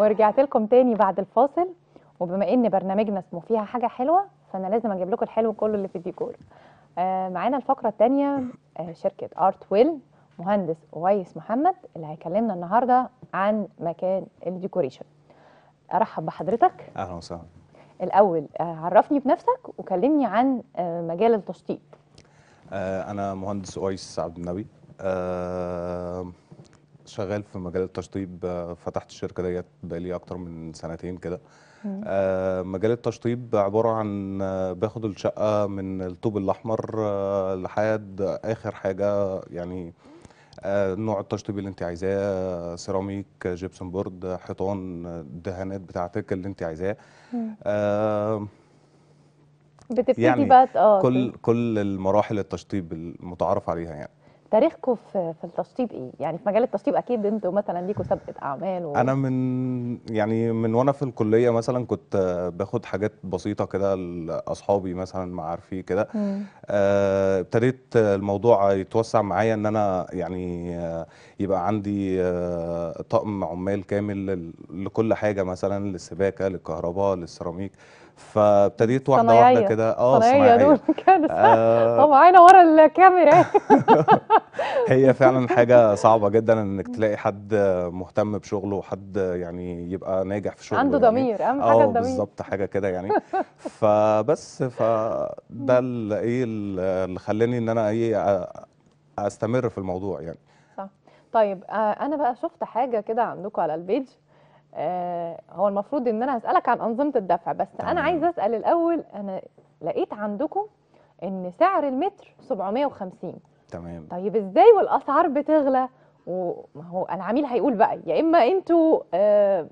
ورجعت لكم تاني بعد الفاصل وبما ان برنامجنا اسمه فيها حاجه حلوه فانا لازم اجيب لكم الحلو كله اللي في الديكور آه معانا الفقره الثانيه آه شركه ارت ويل مهندس ويس محمد اللي هيكلمنا النهارده عن مكان الديكوريشن ارحب بحضرتك اهلا وسهلا الاول آه عرفني بنفسك وكلمني عن آه مجال التشطيب آه انا مهندس ويس عبد النبي آه شغال في مجال التشطيب آه، فتحت الشركه ديت بقالي اكتر من سنتين كده آه، مجال التشطيب عباره عن آه، باخد الشقه من الطوب الاحمر لحد اخر حاجه يعني نوع التشطيب اللي انت عايزاه سيراميك جبسون بورد حيطان دهانات بتاعتك اللي انت عايزاه بتبتدي يعني بقى كل كل المراحل التشطيب المتعارف عليها يعني تاريخكم في في التشطيب ايه؟ يعني في مجال التشطيب اكيد انتوا مثلا ليكوا سابقه اعمال و... انا من يعني من وانا في الكليه مثلا كنت باخد حاجات بسيطه كده لاصحابي مثلا عارفين كده آه، ابتديت آه الموضوع يتوسع معايا ان انا يعني آه يبقى عندي آه طقم عمال كامل لكل حاجه مثلا للسباكه للكهرباء للسيراميك فابتديت واحده واحده كده اه صناعية دول كده آه طبعا ورا الكاميرا هي فعلا حاجه صعبه جدا انك تلاقي حد مهتم بشغله وحد يعني يبقى ناجح في شغله عنده يعني. ضمير اهم حاجه آه، الضمير اه بالظبط حاجه كده يعني فبس فده ايه اللي خلاني ان انا ايه استمر في الموضوع يعني صح طيب آه، انا بقى شفت حاجه كده عندكم على البيج آه، هو المفروض ان انا هسالك عن انظمه الدفع بس انا عايزه اسال الاول انا لقيت عندكم ان سعر المتر 750 تمام طيب ازاي والاسعار بتغلى وما هو العميل هيقول بقى يا اما انتوا آه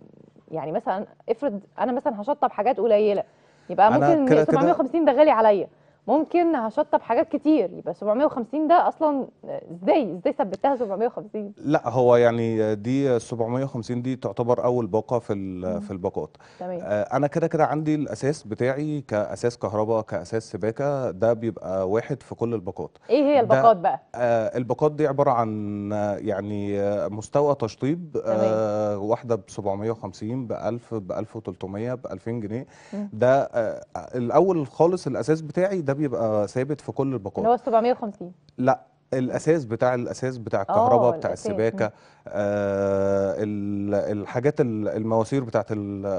يعني مثلا افرض انا مثلا هشطب حاجات قليله يبقى ممكن 750 ده غالي عليا ممكن هشطب حاجات كتير يبقى 750 ده اصلا ازاي ازاي ثبتها 750 لا هو يعني دي 750 دي تعتبر اول باقه في في الباقات تمام آه، انا كده كده عندي الاساس بتاعي كاساس كهرباء كاساس سباكه ده بيبقى واحد في كل الباقات ايه هي الباقات بقى آه الباقات دي عباره عن يعني مستوى تشطيب آه واحده ب 750 ب 1000 ب 1300 ب 2000 جنيه ده آه الاول خالص الاساس بتاعي ده بيبقى ثابت في كل البقال اللي هو 750 لا الاساس بتاع الاساس بتاع آه، الكهرباء بتاع السباكه آه الحاجات المواسير بتاعت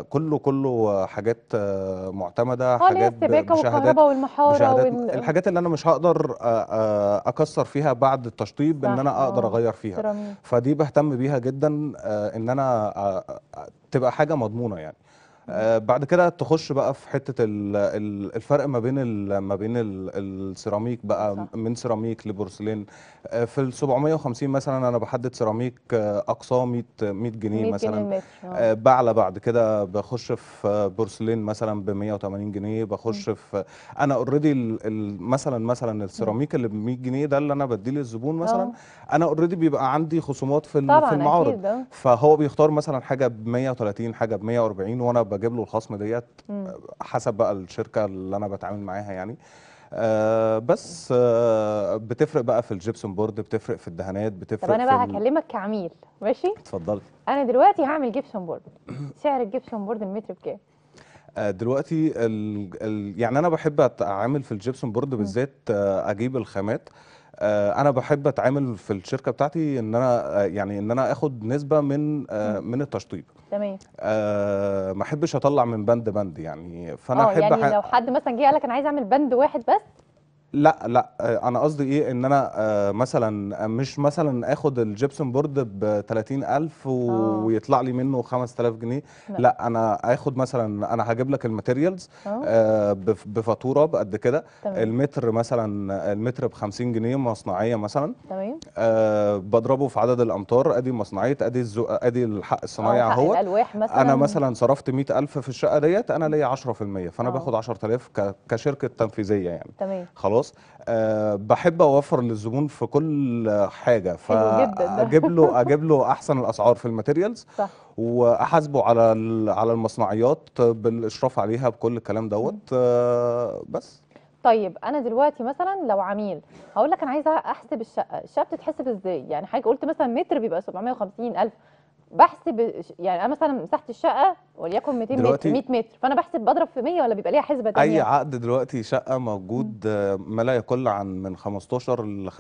كله كله حاجات آه معتمده آه، حاجات السباكه والكهرباء والمحاره وال... الحاجات اللي انا مش هقدر آه, آه، اكسر فيها بعد التشطيب ان انا اقدر اغير فيها فدي بهتم بيها جدا آه ان انا آه تبقى حاجه مضمونه يعني آه، بعد كده تخش بقى في حته الفرق ما بين ما بين السيراميك بقى صح. من سيراميك لبورسلين آه، في ال 750 مثلا انا بحدد سيراميك اقصاه 100 100 جنيه مثلا آه. آه بعلى بعد كده بخش في بورسلين مثلا ب 180 جنيه بخش م. في انا اوريدي مثلا مثلا السيراميك اللي ب 100 جنيه ده اللي انا بديه للزبون مثلا أوه. انا اوريدي بيبقى عندي خصومات في في المعارض فهو بيختار مثلا حاجه ب 130 حاجه ب 140 وانا بجيب له الخصم ديت حسب بقى الشركه اللي انا بتعامل معاها يعني آه بس آه بتفرق بقى في الجبسون بورد بتفرق في الدهانات بتفرق طب انا بقى هكلمك كعميل ماشي اتفضلي انا دلوقتي هعمل جبسون بورد سعر الجبسون بورد المتر بكام آه، دلوقتي الـ الـ يعني انا بحب اتعامل في الجبسون بورد بالذات آه، اجيب الخامات آه، انا بحب اتعامل في الشركه بتاعتي ان انا آه، يعني ان انا اخد نسبه من آه، من التشطيب تمام ما احبش اطلع من بند بند يعني فانا احب يعني لو حد مثلا جه قال لك انا عايز اعمل بند واحد بس لا لا آه، انا قصدي ايه ان انا آه، مثلا آه، مش مثلا اخد الجبسون بورد ب 30000 ويطلع لي منه 5000 جنيه لا. لا انا اخد مثلا انا هجيب لك الماتيريالز بفاتوره بقد كده المتر مثلا المتر ب 50 جنيه مصنعيه مثلا تمام آه بضربه في عدد الامتار ادي مصنعيه ادي الزو... ادي الحق الصناعي اهو انا مثلا صرفت 100000 في الشقه ديت انا ليا 10% فانا أوه. باخد 10000 ك... كشركه تنفيذيه يعني تمام خلاص خلاص أه بحب اوفر للزبون في كل حاجه فاجيب له اجيب له احسن الاسعار في الماتيريالز صح واحاسبه على على المصنعيات بالاشراف عليها بكل الكلام دوت أه بس طيب انا دلوقتي مثلا لو عميل هقول لك انا عايزه احسب الشقه الشقه بتتحسب ازاي يعني حاجه قلت مثلا متر بيبقى 750 الف بحسب يعني انا مثلا مساحه الشقه وليكن 200 متر 100 متر فانا بحسب بضرب في 100 ولا بيبقى ليها حسبه ثانيه اي عقد دلوقتي شقه موجود ما لا يقل عن من 15 ل 25%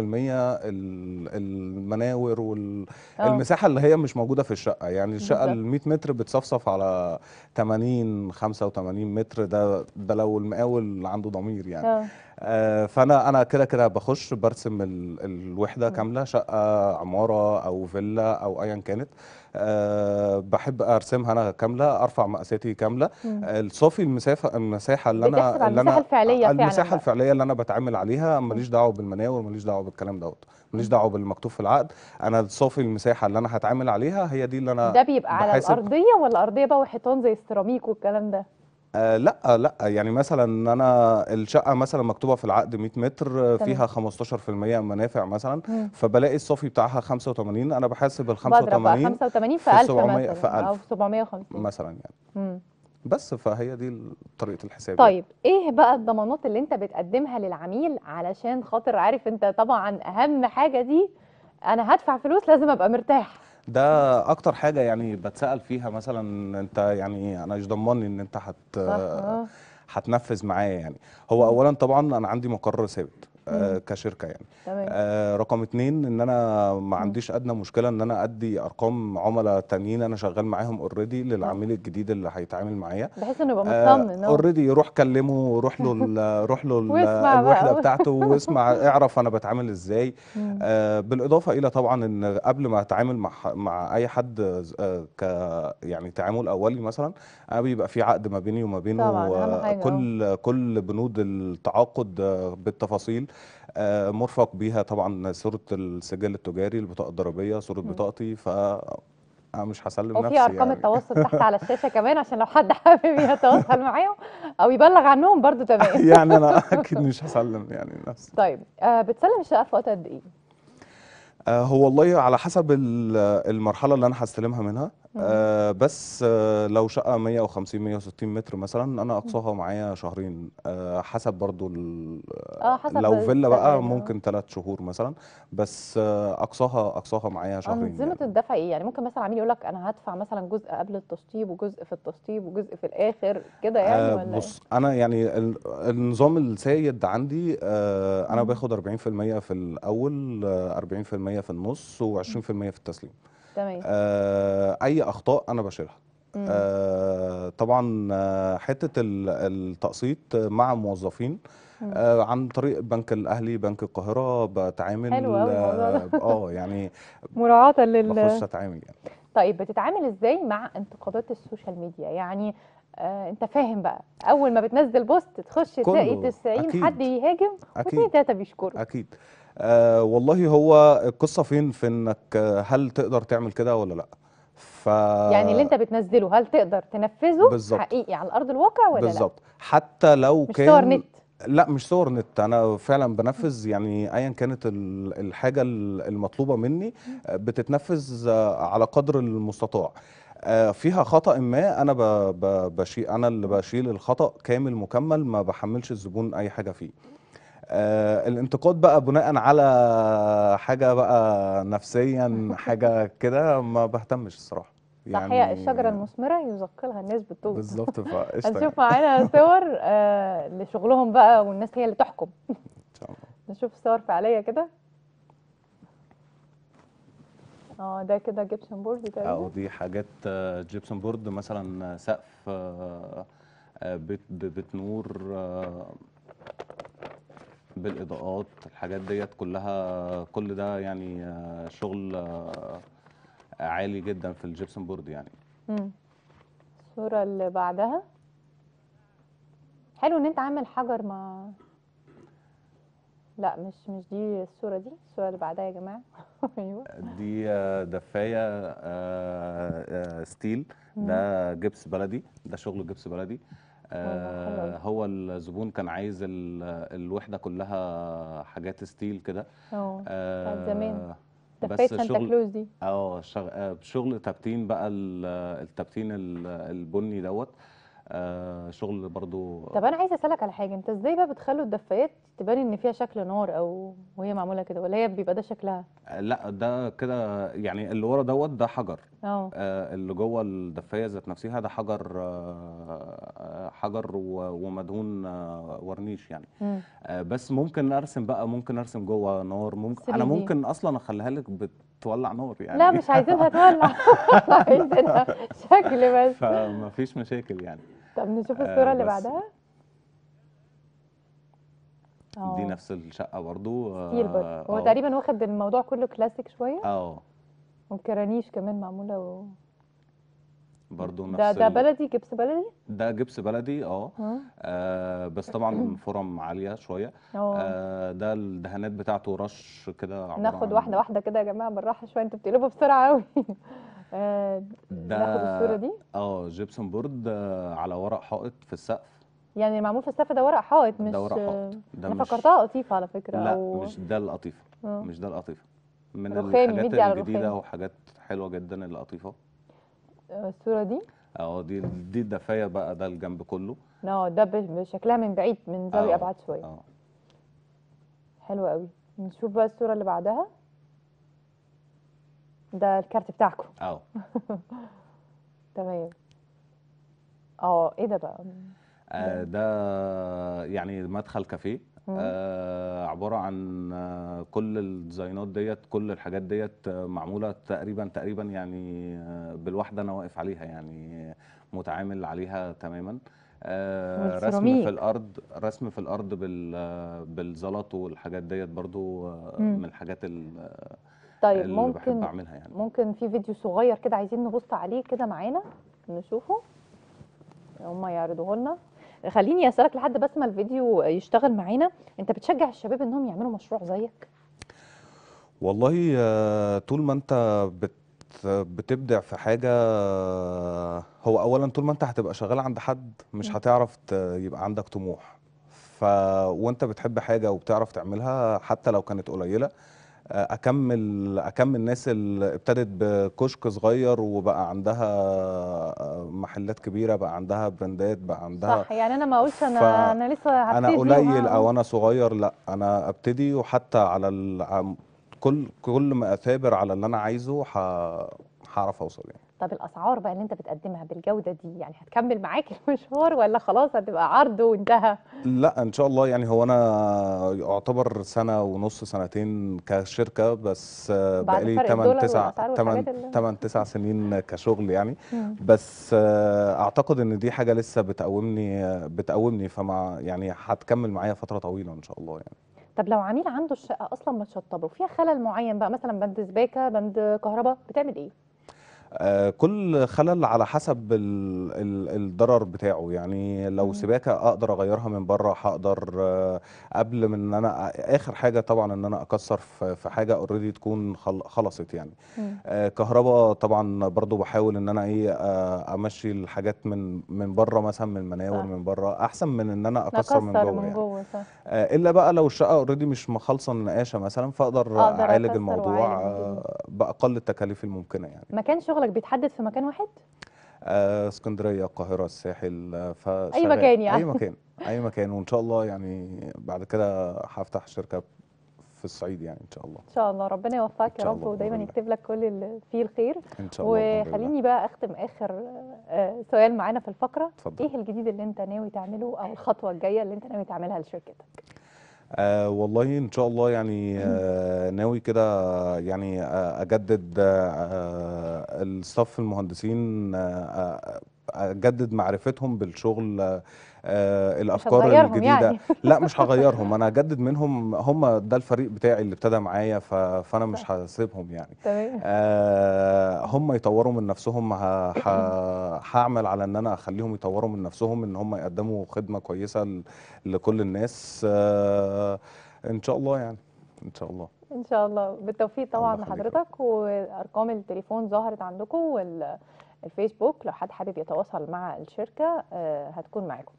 المناور والمساحه آه. اللي هي مش موجوده في الشقه يعني الشقه ال 100 متر بتصفصف على 80 85 متر ده ده لو المقاول عنده ضمير يعني أوه. آه، فانا انا كده كده بخش برسم الوحده كامله شقه عماره او فيلا او ايا كانت أه بحب ارسمها انا كامله ارفع مقاساتي كامله آه، الصافي المسافه المساحه اللي انا اللي انا الفعليه آه، فعلا المساحه فعلا الفعليه اللي انا بتعامل عليها ماليش دعوه بالمناور ماليش دعوه بالكلام دوت ماليش دعوه بالمكتوب في العقد انا الصافي المساحه اللي انا هتعامل عليها هي دي اللي انا ده بيبقى على الارضيه ولا ارضيه بقى وحيطان زي السيراميك والكلام ده آه لا لا يعني مثلا انا الشقه مثلا مكتوبه في العقد 100 متر فيها 15% منافع مثلا مم. فبلاقي الصافي بتاعها 85 انا بحاسب ال 85 85 في 1000 مثلا في 1000 او 750 مثلا يعني مم. بس فهي دي طريقه الحساب يعني. طيب يعني. ايه بقى الضمانات اللي انت بتقدمها للعميل علشان خاطر عارف انت طبعا اهم حاجه دي انا هدفع فلوس لازم ابقى مرتاح ده اكتر حاجه يعني بتسال فيها مثلا انت يعني انا مش ضمني ان انت هت آه. هتنفذ معايا يعني هو اولا طبعا انا عندي مقر ثابت آه، كشركه يعني تمام. آه، رقم اتنين ان انا ما عنديش ادنى مشكله ان انا ادي ارقام عملاء تانيين انا شغال معاهم اوريدي للعميل آه. الجديد اللي هيتعامل معايا بحيث انه يبقى مطمن اوريدي يروح روح كلمه روح له روح له الوحده بتاعته واسمع اعرف انا بتعامل ازاي بالاضافه الى طبعا ان قبل ما اتعامل مع مع اي حد ك يعني تعامل اولي مثلا انا بيبقى في عقد ما بيني وما بينه كل كل بنود التعاقد بالتفاصيل آه، مرفق بيها طبعا صوره السجل التجاري البطاقه الضريبيه صوره بطاقتي ف انا مش هسلم نفسي وفي ارقام يعني. التواصل تحت على الشاشه كمان عشان لو حد حابب يتواصل معاهم او يبلغ عنهم برضو تمام يعني انا اكيد مش هسلم يعني نفسي طيب آه بتسلم الشقه في وقت قد ايه؟ آه هو والله على حسب المرحله اللي انا هستلمها منها آه بس آه لو شقه 150 160 متر مثلا انا اقصاها معايا شهرين آه حسب برضو اه حسب لو فيلا بقى يعني، آه. ممكن ثلاث شهور مثلا بس آه اقصاها اقصاها معايا شهرين انظمه يعني. الدفع ايه يعني ممكن مثلا عميل يقول لك انا هدفع مثلا جزء قبل التشطيب وجزء في التشطيب وجزء في الاخر كده يعني آه ولا إيه؟ بص انا يعني النظام السائد عندي آه انا باخد 40% في الاول 40% آه، في النص و20% في التسليم تمام آه اي اخطاء انا بشيلها آه طبعا آه، حته التقسيط مع موظفين آه عن طريق بنك الاهلي بنك القاهره بتعامل حلو آه،, اه يعني مراعاه لل بخش اتعامل يعني طيب بتتعامل ازاي مع انتقادات السوشيال ميديا يعني آه انت فاهم بقى اول ما بتنزل بوست تخش تلاقي 90 حد يهاجم وفي ثلاثه اكيد, اكيد آه والله هو القصه فين في انك آه، هل تقدر تعمل كده ولا لا ف... يعني اللي انت بتنزله هل تقدر تنفذه بالزبط. حقيقي على ارض الواقع ولا بالزبط. لا حتى لو مش كان صور نت لا مش صور نت انا فعلا بنفذ يعني ايا كانت الحاجه المطلوبه مني آه، بتتنفذ آه، على قدر المستطاع فيها خطا ما انا بشيل انا اللي بشيل الخطا كامل مكمل ما بحملش الزبون اي حاجه فيه آه، الانتقاد بقى بناء على حاجه بقى نفسيا حاجه كده ما بهتمش الصراحه يعني تحيه الشجره المثمره لها الناس بالطوب بالظبط هنشوف يعني. معانا صور آه لشغلهم بقى والناس هي اللي تحكم نشوف صور فعليه كده اه ده كده جيبسون بورد ده اه دي حاجات جيبسون آه، بورد مثلا سقف آه، بيت بيت نور بالاضاءات الحاجات ديت كلها كل ده يعني آه، شغل آه، عالي جدا في الجبسن بورد يعني الصوره اللي بعدها حلو ان انت عامل حجر مع لا مش مش دي الصوره دي الصوره اللي بعدها يا جماعه ايوه دي آه، دفايه ستيل ده جبس بلدي ده شغل جبس بلدي آه، آه، هو الزبون كان عايز الوحده كلها حاجات ستيل كده اه زمان بس شغل دي آه،, اه شغل تبتين بقى التبتين البني دوت آه، شغل برضو طب انا عايزه اسالك على حاجه انت ازاي بقى بتخلوا الدفايات تبان ان فيها شكل نار او وهي معموله كده ولا هي بيبقى ده شكلها آه، لا ده كده يعني اللي ورا دوت ده حجر أوه. آه اللي جوه الدفايه ذات نفسها ده حجر آه، حجر ومدهون ورنيش يعني مم. بس ممكن ارسم بقى ممكن ارسم جوه نار ممكن انا ممكن اصلا اخليها لك بت تولع نار يعني لا مش عايزينها تولع عايزينها شكل بس فمفيش مشاكل يعني طب نشوف آه، الصوره اللي بعدها أوه. دي نفس الشقه برضو آه، هو آه. تقريبا واخد الموضوع كله كلاسيك شويه اه والكرانيش كمان معموله و... برضو نفس ده ده بلدي جبس بلدي ده جبس بلدي اه, آه بس طبعا فرم عاليه شويه آه. آه ده الدهانات بتاعته رش كده ناخد واحده واحده كده يا جماعه بالراحه شويه انتوا بتقلبوا بسرعه قوي آه ده ناخد الصوره دي اه جبسون بورد آه على ورق حائط في السقف يعني معمول في السقف ده ورق حائط مش ده ورق حائط ده انا فكرتها قطيفه على فكره لا أو... مش ده القطيفه آه. مش ده القطيفه من الحاجات الجديده وحاجات حلوه جدا القطيفه الصوره دي اه دي دي الدفايه بقى ده الجنب كله اه ده شكلها من بعيد من زاويه ابعد شويه اه حلو قوي نشوف بقى الصوره اللي بعدها ده الكارت بتاعكم اه تمام اه ايه ده بقى آه، نعم. ده يعني مدخل كافيه آه عباره عن آه كل الديزاينات ديت كل الحاجات ديت آه، معموله تقريبا تقريبا يعني آه، بالواحده انا واقف عليها يعني متعامل عليها تماما رسم في الارض رسم في الارض بالزلط والحاجات ديت برضو من الحاجات طيب اللي ممكن بحب اعملها يعني ممكن في فيديو صغير كده عايزين نبص عليه كده معانا نشوفه هم يعرضوه لنا خليني اسالك لحد بس ما الفيديو يشتغل معانا انت بتشجع الشباب انهم يعملوا مشروع زيك والله آه، طول ما انت بت بتبدع في حاجة هو أولا طول ما أنت هتبقى شغال عند حد مش هتعرف يبقى عندك طموح ف وأنت بتحب حاجة وبتعرف تعملها حتى لو كانت قليلة آه، أكمل أكمل الناس اللي ابتدت بكشك صغير وبقى عندها آه، محلات كبيره بقى عندها براندات بقى عندها صح يعني انا ما اقولش انا انا لسه هبتدي انا قليل او انا صغير لا انا ابتدي وحتى على ال... كل كل ما اثابر على اللي انا عايزه هعرف اوصل يعني طب الاسعار بقى اللي انت بتقدمها بالجوده دي يعني هتكمل معاك المشوار ولا خلاص هتبقى عرض وانتهى لا ان شاء الله يعني هو انا اعتبر سنه ونص سنتين كشركه بس بقالي 8 9 8 8 9 سنين كشغل يعني مم. بس اعتقد ان دي حاجه لسه بتقومني بتقومني فمع يعني هتكمل معايا فتره طويله ان شاء الله يعني طب لو عميل عنده الشقه اصلا متشطبه وفيها خلل معين بقى مثلا بند سباكه بند كهرباء بتعمل ايه آه، كل خلل على حسب الضرر بتاعه يعني لو سباكه اقدر اغيرها من بره هقدر آه، قبل من ان انا اخر حاجه طبعا ان انا اكسر في حاجه اوريدي تكون خلصت يعني آه، كهرباء طبعا برضو بحاول ان انا ايه امشي الحاجات من من بره مثلا من مناور من بره احسن من ان انا اكسر من جوه يعني جوه صح. الا بقى لو الشقه اوريدي مش مخلصه النقاشه مثلا فاقدر اعالج الموضوع باقل التكاليف الممكنه يعني ما شغل شغلك بيتحدد في مكان واحد؟ آه، اسكندريه القاهره الساحل آه، اي مكان يعني اي مكان اي مكان وان شاء الله يعني بعد كده هفتح شركه في الصعيد يعني ان شاء الله ان شاء الله ربنا يوفقك يا رب ودايما يكتب لك كل اللي فيه الخير ان شاء الله وخليني بقى اختم اخر آه، سؤال معانا في الفقره اتفضل. ايه الجديد اللي انت ناوي تعمله او الخطوه الجايه اللي انت ناوي تعملها لشركتك آه والله ان شاء الله يعني آه ناوي كده يعني آه اجدد آه، آه، الصف المهندسين آه، اجدد معرفتهم بالشغل آه، الافكار الجديده يعني. لا مش هغيرهم انا هجدد منهم هم ده الفريق بتاعي اللي ابتدى معايا فانا مش طيب. هسيبهم يعني آه هم يطوروا من نفسهم هعمل على ان انا اخليهم يطوروا من نفسهم ان هم يقدموا خدمه كويسه لكل الناس آه ان شاء الله يعني ان شاء الله ان شاء الله بالتوفيق طبعا لحضرتك وارقام التليفون ظهرت عندكم والفيسبوك لو حد حابب يتواصل مع الشركه آه، هتكون معاكم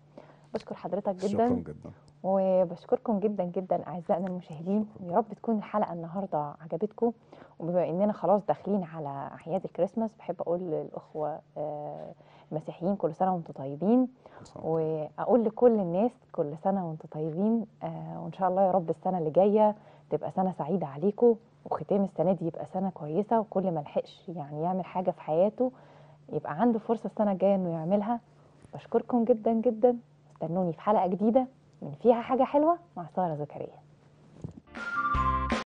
بشكر حضرتك جدا شكرا جدا وبشكركم جدا جدا اعزائنا المشاهدين يا رب تكون الحلقه النهارده عجبتكم وبما اننا خلاص داخلين على اعياد الكريسماس بحب اقول للاخوه آه، المسيحيين كل سنه وانتم طيبين واقول لكل الناس كل سنه وانتم طيبين آه، وان شاء الله يا رب السنه اللي جايه تبقى سنه سعيده عليكم وختام السنه دي يبقى سنه كويسه وكل ما لحقش يعني يعمل حاجه في حياته يبقى عنده فرصه السنه الجايه انه يعملها بشكركم جدا جدا استنوني في حلقة جديدة من فيها حاجة حلوة مع سارة زكريا